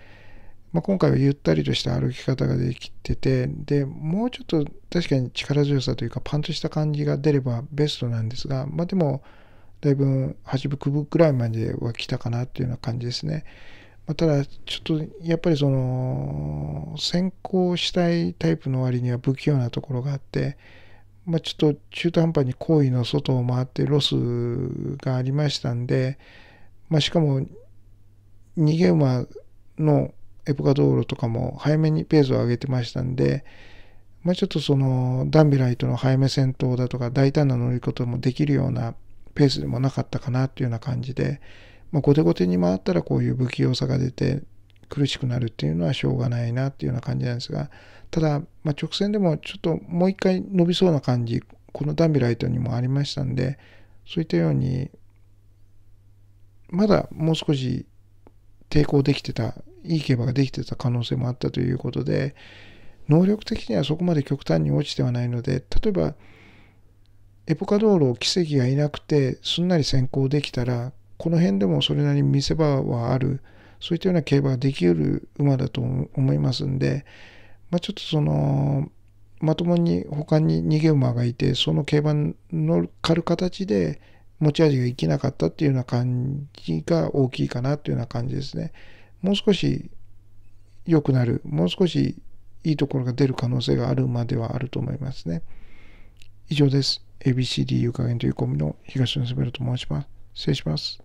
まあ、今回はゆったりとした歩き方ができててでもうちょっと確かに力強さというかパンとした感じが出ればベストなんですが、まあ、でもだいぶ8分9分くらいまでは来たかなっていうような感じですね。まあ、ただちょっとやっぱりその先行したいタイプの割には不器用なところがあって、まあ、ちょっと中途半端に行為の外を回ってロスがありましたんで、まあ、しかも逃げ馬のエポカ道路とかも早めにペースを上げてましたんで、まあ、ちょっとそのダンビライトの早め戦闘だとか大胆な乗り事もできるようなペースでもなかったかなというような感じで、まあ、後手後手に回ったらこういう不器用さが出て苦しくなるっていうのはしょうがないなっていうような感じなんですがただ、まあ、直線でもちょっともう一回伸びそうな感じこのダンビライトにもありましたんでそういったようにまだもう少し抵抗できてたいい競馬ができてた可能性もあったということで能力的にはそこまで極端に落ちてはないので例えばエポカ道路奇跡がいなくてすんなり先行できたらこの辺でもそれなりに見せ場はあるそういったような競馬ができる馬だと思いますんで、まあ、ちょっとそのまともに他に逃げ馬がいてその競馬に乗かる形で持ち味が生きなかったっていうような感じが大きいかなというような感じですね。もう少し良くなる、もう少しいいところが出る可能性があるまではあると思いますね。以上です。ABCD 湯加減というコミの東野すべると申します。失礼します。